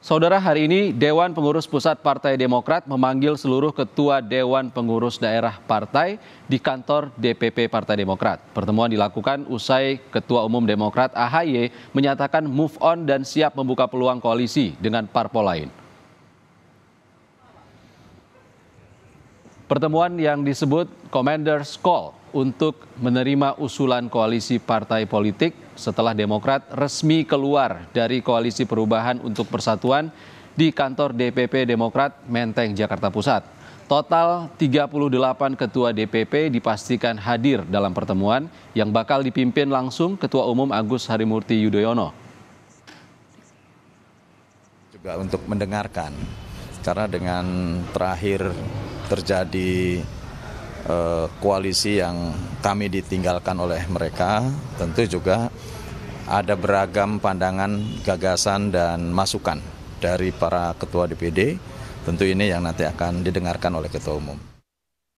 Saudara, hari ini Dewan Pengurus Pusat Partai Demokrat memanggil seluruh ketua Dewan Pengurus Daerah Partai di kantor DPP Partai Demokrat. Pertemuan dilakukan usai Ketua Umum Demokrat AHY menyatakan move on dan siap membuka peluang koalisi dengan parpol lain. Pertemuan yang disebut Commander's Call untuk menerima usulan koalisi partai politik setelah Demokrat resmi keluar dari koalisi perubahan untuk persatuan di kantor DPP Demokrat Menteng Jakarta Pusat. Total 38 ketua DPP dipastikan hadir dalam pertemuan yang bakal dipimpin langsung Ketua Umum Agus Harimurti Yudhoyono. Juga untuk mendengarkan, karena dengan terakhir terjadi Eh, koalisi yang kami ditinggalkan oleh mereka, tentu juga ada beragam pandangan, gagasan, dan masukan dari para ketua DPD. Tentu ini yang nanti akan didengarkan oleh ketua umum.